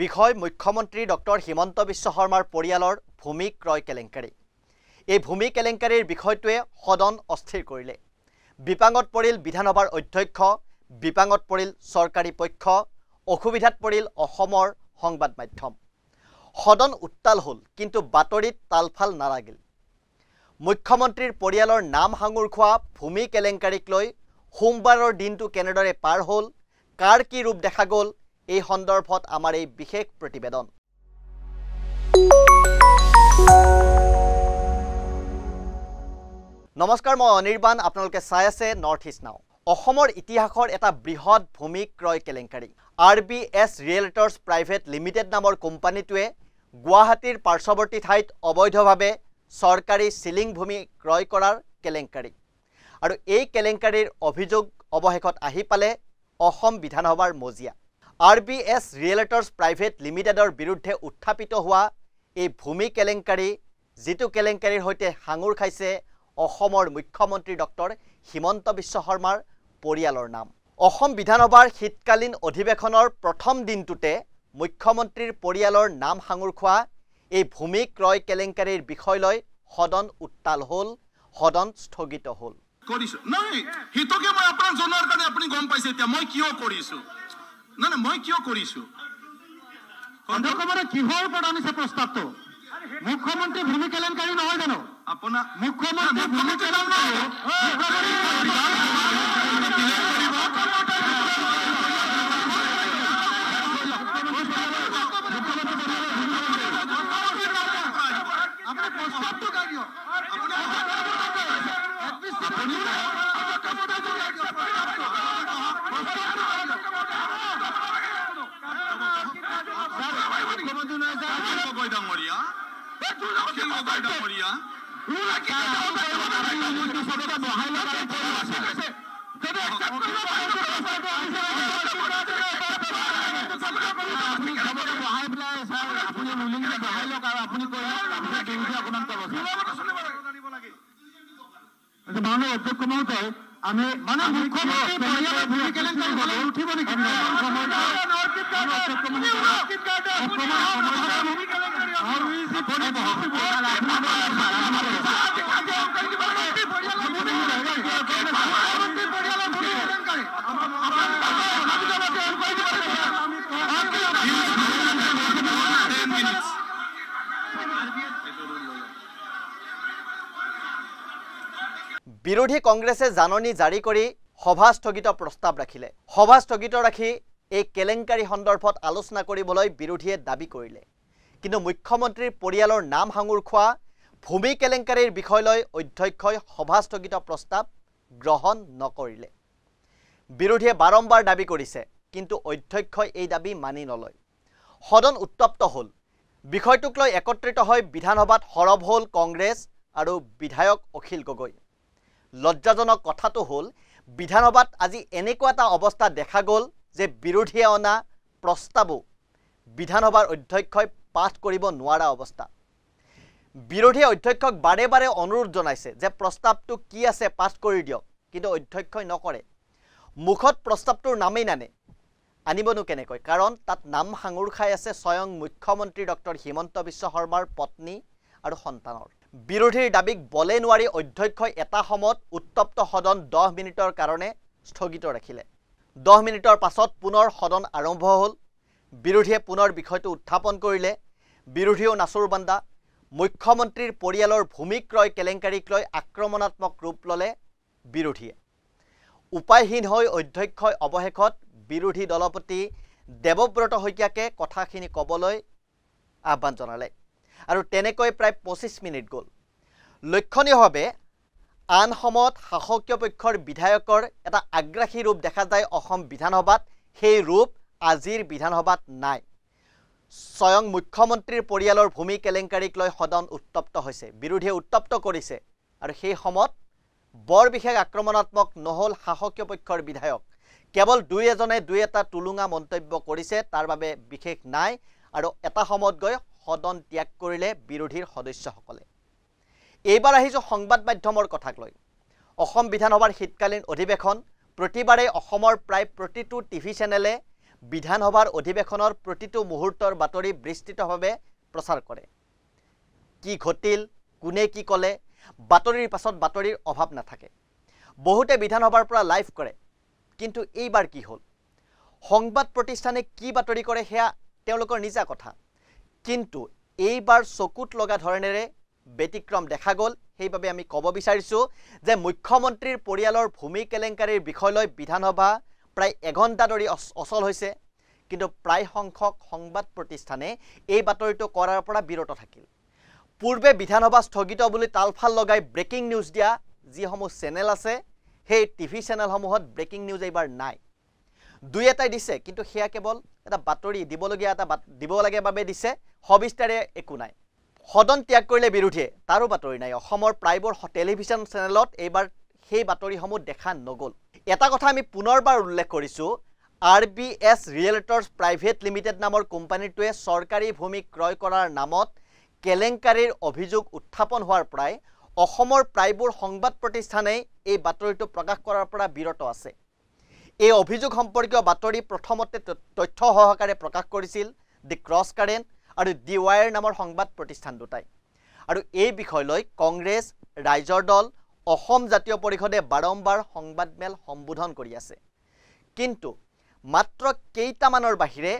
বিষয় মুখ্যমন্ত্রী ডক্টর হিমন্ত বিশ্ব শর্মার পরিয়ালর ভূমি ক্রয় কেলেঙ্কারি এই ভূমি কেলেঙ্কারির বিষয়টে সদন অস্থির করলে বিপাঙত পরিল বিধানসভার অধ্যক্ষ বিপাঙত পরিল সরকারি পক্ষ অসুবিধাত পরিল সংবাদ মাধ্যম সদন উত্তাল হল কিন্তু বাতরিত তালফাল নালাগিল মুখ্যমন্ত্রীর পরিয়ালর নাম হাঙুর খা ভূমি কেলেঙ্কারিক লো সোমবার দিনটি কেনেদরে পার হল কার কি রূপ দেখা গেল এই সন্দৰ্ভত আমাৰ এই বিশেষ প্ৰতিবেদন নমস্কাৰ মই অনিৰ্বাণ আপোনালোকে চাই আছে নৰ্থ ইষ্ট নাও অসমৰ ইতিহাসৰ এটা বৃহৎ ভূমি ক্ৰয় কেলেংকাৰী R B S realtors private limited নামৰ কোম্পানীটোৱে গুৱাহাটীৰ পাৰ্শ্বৱৰ্তী ঠাইত অবৈধভাৱে চৰকাৰী চিলিং ভূমি ক্ৰয় কৰাৰ কেলেংকাৰী আৰু এই কেলেংকাৰীৰ অভিযোগ অৱশেষত আহি পালে অসম বিধানসভাৰ মজিয়া R B S realtors private লিমিটেডৰ বিৰুদ্ধে উত্থাপিত হোৱা এই ভূমি কেলেংকাৰী যিটো কেলেংকাৰীৰ সৈতে সাঙুৰ খাইছে অসমৰ মুখ্যমন্ত্ৰী ডক্টৰ হিমন্ত বিশ্ব শৰ্মাৰ পৰিয়ালৰ নাম অসম বিধানসভাৰ শীতকালীন অধিৱেশনৰ প্ৰথম দিনটোতে মুখ্যমন্ত্ৰীৰ পৰিয়ালৰ নাম সাঙুৰ খোৱা এই ভূমি ক্ৰয় কেলেংকাৰীৰ বিষয় লৈ সদন উত্তাল হ'ল সদন স্থগিত হ'ল নাই মই কিয় কৰিছো অন্ধকুমাৰে কিহৰ ওপৰত আনিছে প্ৰস্তাৱটো মুখ্যমন্ত্ৰী ভূমি কেলেংকাৰী নহয় জানো আপোনাৰ মুখ্যমন্ত্ৰী ভূমি কেলেংকাৰী 누나가 어떤 거 걸단 머리야? 어떤 거 걸단 머리야? আমি মানে মুখ্যমন্ত্রী পরিবার ভূমি কেলেঙ্কারি হলে উঠিব নেকি অসমৰ সমাজৰ ভূমি কেলেঙ্কারি আৰু ই যি বিৰোধী কংগ্ৰেছে জাননী জাৰি কৰি সভা স্থগিত প্ৰস্তাৱ ৰাখিলে সভা স্থগিত ৰাখি এই কেলেংকাৰী সন্দৰ্ভত আলোচনা কৰিবলৈ বিৰোধীয়ে দাবী কৰিলে কিন্তু মুখ্যমন্ত্ৰীৰ পৰিয়ালৰ নাম সাঙুৰ খোৱা ভূমি কেলেংকাৰীৰ বিষয় লৈ অধ্যক্ষ সভা স্থগিত প্ৰস্তাৱ গ্ৰহণ নকৰিলে বিৰোধীয়ে বাৰম্বাৰ দাবী কৰিছে কিন্তু অধ্যক্ষই এই দাবী মানি নলয় সদন উত্তপ্ত হল বিষয়টোক লৈ একত্ৰিত হৈ বিধানসভাত সৰব হল কংগ্ৰেছ আৰু বিধায়ক অখিল গগৈ লজ্জাজনক কথাটো হ'ল বিধানসভাত আজি এনেকুৱা এটা অৱস্থা দেখা গ'ল যে বিৰোধীয়ে অনা প্ৰস্তাৱো বিধানসভাৰ অধ্যক্ষই পাঠ কৰিব নোৱাৰা অৱস্থা বিৰোধীয়ে অধ্যক্ষক বাৰে বাৰে অনুৰোধ জনাইছে যে প্ৰস্তাৱটো কি আছে পাঠ কৰি দিয়ক কিন্তু অধ্যক্ষই নকৰে মুখত প্ৰস্তাৱটোৰ নামেই নানে আনিবনো কেনেকৈ কাৰণ তাত নাম সাঙুৰ খাই আছে স্বয়ং মুখ্যমন্ত্ৰী ডক্টৰ হিমন্ত বিশ্ব শৰ্মাৰ পত্নী আৰু সন্তানৰ বিৰোধীৰ দাবীক বলে নোৱাৰি অধ্যক্ষ এটা সময়ত উত্তপ্ত সদন দহ মিনিটৰ কাৰণে স্থগিত ৰাখিলে দহ মিনিটৰ পাছত পুনৰ সদন আৰম্ভ হল বিৰোধীয়ে পুনৰ বিষয়টো উত্থাপন কৰিলে বিৰোধীয়েও নাচুৰ বান্দা মুখ্যমন্ত্ৰীৰ পৰিয়ালৰ ভূমিক্ৰয় কেলেংকাৰীক লৈ আক্ৰমণাত্মক ৰূপ ললে বিৰোধীয়ে উপায়হীন হৈ অধ্যক্ষই অৱশেষত বিৰোধী দলপতি দেৱব্ৰত শইকীয়াকে কথাখিনি ক'বলৈ আহ্বান জনালে আৰু তেনেকৈ প্ৰায় পঁচিছ মিনিট গ'ল লক্ষণীয়ভাৱে আন সময়ত শাসকীয় পক্ষৰ বিধায়কৰ এটা আগ্ৰাসী ৰূপ দেখা যায় অসম বিধানসভাত সেই ৰূপ আজিৰ বিধানসভাত নাই স্বয়ং মুখ্যমন্ত্ৰীৰ পৰিয়ালৰ ভূমি কেলেংকাৰীক লৈ সদন উত্তপ্ত হৈছে বিৰোধীয়ে উত্তপ্ত কৰিছে আৰু সেই সময়ত বৰ বিশেষ আক্ৰমণাত্মক নহ'ল শাসকীয় পক্ষৰ বিধায়ক কেৱল দুই এজনে দুই এটা টুলুঙা মন্তব্য কৰিছে তাৰ বাবে বিশেষ নাই আৰু এটা সময়ত গৈ সদন ত্যাগ কৰিলে বিৰোধীৰ সদস্যসকলে এইবাৰ আহিছোঁ সংবাদ মাধ্যমৰ কথাক লৈ অসম বিধানসভাৰ শীতকালীন অধিৱেশন অধিবেশন প্ৰতিবাৰে প্ৰায় প্ৰতিটি টিভি চেনেলে বিধানসভাৰ অধিৱেশনৰ প্ৰতিটো মুহূৰ্তৰ বাতৰি বিস্তৃতভাৱে প্ৰচাৰ কৰে কি ঘটিল কোনে কি কলে বাতৰিৰ পাছত বাতৰিৰ অভাৱ নাথাকে বহুতে বিধানসভাৰ পৰা লাইভ কৰে কিন্তু এইবাৰ কি হল সংবাদ প্ৰতিষ্ঠানে কি বাতৰি কৰে সেয়া তেওঁলোকৰ নিজা কথা কিন্তু এইবাৰ চকুত লগা ধৰণেৰে ব্যতিক্ৰম দেখা গ'ল সেইবাবে আমি ক'ব বিচাৰিছোঁ যে মুখ্যমন্ত্ৰীৰ পৰিয়ালৰ ভূমি কেলেংকাৰীৰ বিষয় লৈ বিধানসভা প্ৰায় এঘণ্টা ধৰি অচল হৈছে কিন্তু প্ৰায় সংখ্যক সংবাদ প্ৰতিষ্ঠানে এই বাতৰিটো কৰাৰ পৰা বিৰত থাকিল পূৰ্বে বিধানসভা স্থগিত বুলি তালফাল লগাই ব্ৰেকিং নিউজ দিয়া যিসমূহ চেনেল আছে সেই টিভি চেনেলসমূহত ব্ৰেকিং নিউজ এইবাৰ নাই দুই এটাই দিছে কিন্তু সেয়া কেৱল এটা বাতৰি দিবলগীয়া এটা দিব লাগে বাবে দিছে সবিস্তাৰে একো নাই সদন ত্যাগ কৰিলে বিৰোধীয়ে তাৰো বাতৰি নাই অসমৰ প্ৰায়বোৰ টেলিভিশ্যন চেনেলত এইবাৰ সেই বাতৰিসমূহ দেখা নগ'ল এটা কথা আমি পুনৰবাৰ উল্লেখ কৰিছোঁ R B S realtors private limited নামৰ কোম্পানীটোৱে চৰকাৰী ভূমি ক্ৰয় কৰাৰ নামত কেলেংকাৰীৰ অভিযোগ উত্থাপন হোৱাৰ পৰাই অসমৰ প্ৰায়বোৰ সংবাদ প্ৰতিষ্ঠানেই এই বাতৰিটো প্ৰকাশ কৰাৰ পৰা বিৰত আছে এই অভিযোগ সম্পৰ্কীয় বাতৰি প্ৰথমতে তথ্য সহকাৰে প্ৰকাশ কৰিছিল দি ক্ৰছ কাৰেণ্ট আৰু দি ৱায়াৰ নামৰ সংবাদ প্ৰতিষ্ঠান দুটাই আৰু এই বিষয় লৈ কংগ্ৰেছ ৰাইজৰ দল অসম জাতীয় পৰিষদে বাৰম্বাৰ সংবাদমেল সম্বোধন কৰি আছে কিন্তু মাত্ৰ কেইটামানৰ বাহিৰে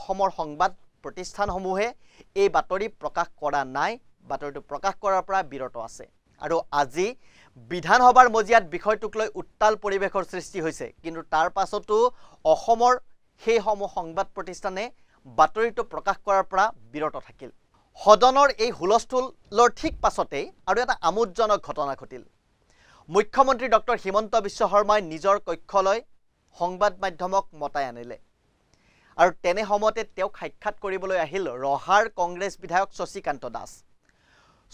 অসমৰ সংবাদ প্ৰতিষ্ঠানসমূহে এই বাতৰি প্ৰকাশ কৰা নাই বাতৰিটো প্ৰকাশ কৰাৰ পৰা বিৰত আছে আৰু আজি বিধানসভাৰ মজিয়াত বিষয়টোক লৈ উত্তাল পৰিৱেশৰ সৃষ্টি হৈছে কিন্তু তাৰ পাছতো অসমৰ সেইসমূহ সংবাদ প্ৰতিষ্ঠানে বাতৰিটো প্ৰকাশ কৰাৰ পৰা বিৰত থাকিল সদনৰ এই হুলস্থুলৰ ঠিক পাছতেই আৰু এটা আমোদজনক ঘটনা ঘটিল মুখ্যমন্ত্ৰী ডক্টৰ হিমন্ত বিশ্ব শৰ্মাই নিজৰ কক্ষলৈ সংবাদ মাধ্যমক মতাই আনিলে আৰু তেনে সময়তে তেওঁক সাক্ষাৎ কৰিবলৈ আহিল ৰহাৰ কংগ্ৰেছ বিধায়ক শশীকান্ত দাস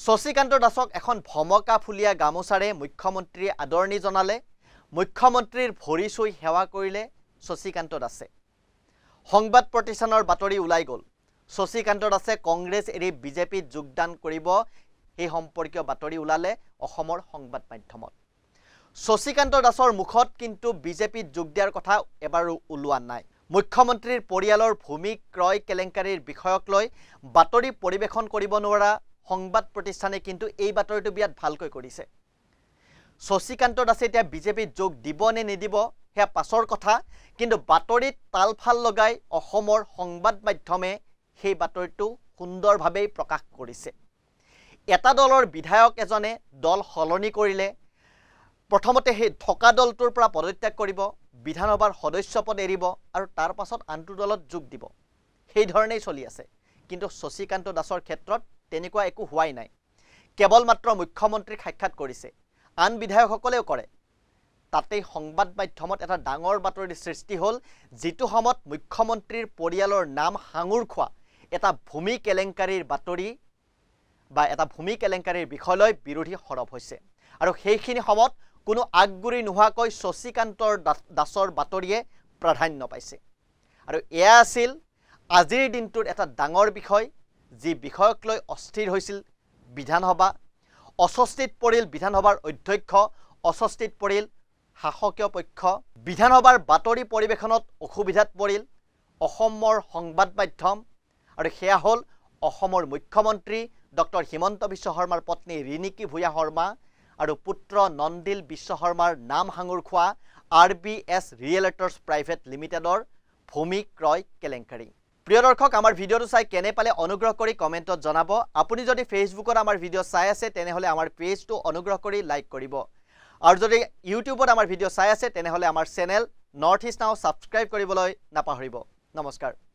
শশীকান্ত দাসক এখন ভমকা ফুলিয়া গামোচাৰে মুখ্যমন্ত্ৰীয়ে আদৰণি জনালে মুখ্যমন্ত্ৰীৰ ভৰি চুই সেৱা কৰিলে শশীকান্ত দাসে সংবাদ প্ৰতিষ্ঠানৰ বাতৰি ওলাই গ'ল শশীকান্ত দাসে কংগ্ৰেছ এৰি বিজেপিত যোগদান কৰিব সেই সম্পৰ্কীয় বাতৰি ওলালে অসমৰ সংবাদ মাধ্যমত শশীকান্ত দাসৰ মুখত কিন্তু বিজেপিত যোগ দিয়াৰ কথা এবাৰো ওলোৱা নাই মুখ্যমন্ত্ৰীৰ পৰিয়ালৰ ভূমি ক্ৰয় কেলেংকাৰীৰ বিষয়ক লৈ বাতৰি পৰিৱেশন কৰিব নোৱাৰা সংবাদ প্ৰতিষ্ঠানে কিন্তু এই বাতৰিটো বিৰাট ভালকৈ কৰিছে শশীকান্ত দাসে এতিয়া বিজেপিত যোগ দিব নে নিদিব সেয়া পাছৰ কথা কিন্তু বাতৰিত তাল ফাল লগাই অসমৰ সংবাদ মাধ্যমে সেই বাতৰিটো সুন্দৰভাৱেই প্ৰকাশ কৰিছে এটা দলৰ বিধায়ক এজনে দল সলনি কৰিলে প্ৰথমতে সেই থকা দলটোৰ পৰা পদত্যাগ কৰিব বিধানসভাৰ সদস্য পদ এৰিব আৰু তাৰ পাছত আনটো দলত যোগ দিব সেইধৰণেই চলি আছে কিন্তু শশীকান্ত দাসৰ ক্ষেত্ৰত তেনেকুৱা একো হোৱাই নাই কেৱল মাত্ৰ মুখ্যমন্ত্ৰীক সাক্ষাৎ কৰিছে আন বিধায়কসকলেও কৰে তাতেই সংবাদ মাধ্যমত এটা ডাঙৰ বাতৰি সৃষ্টি হ'ল যিটো সময়ত মুখ্যমন্ত্ৰীৰ পৰিয়ালৰ নাম সাঙুৰ খোৱা এটা ভূমি কেলেংকাৰীৰ বাতৰি বা এটা ভূমি কেলেংকাৰীৰ বিষয়লৈ বিৰোধী সৰব হৈছে আৰু সেইখিনি সময়ত কোনো আগগুৰি নোহোৱাকৈ শশীকান্তৰ দা দাসৰ বাতৰিয়ে প্ৰাধান্য পাইছে আৰু এয়া আছিল আজিৰ দিনটোৰ এটা ডাঙৰ বিষয় যি বিষয়ক লৈ অস্থিৰ হৈছিল বিধানসভা অস্বস্তিত পৰিল বিধানসভাৰ অধ্যক্ষ অস্বস্তিত পৰিল শাসকীয় পক্ষ বিধানসভাৰ বাতৰি পৰিৱেশনত অসুবিধাত পৰিল অসমৰ সংবাদ মাধ্যম আৰু সেয়া হ'ল অসমৰ মুখ্যমন্ত্ৰী ডক্টৰ হিমন্ত বিশ্ব শৰ্মাৰ পত্নী ৰিণিকী ভূঞা শৰ্মা আৰু পুত্ৰ নন্দিল বিশ্ব শৰ্মাৰ নাম সাঙুৰ খোৱা R B S realtors private লিমিটেডৰ ভূমি ক্ৰয় কেলেংকাৰী প্রিয় দর্শক আমার ভিডিওটি চাই কেনে পালে অনুগ্রহ করে কমেন্টত জানাব আপনি যদি ফেসবুকত আমার ভিডিও চাই আছে তেনহলে আমার পেজট অনুগ্রহ করে লাইক করব আর যদি ইউটিউবত আমার ভিডিও চাই আছে তেনহলে আমার channel North East Now subscribe করবলে নাপাহরিব নমস্কার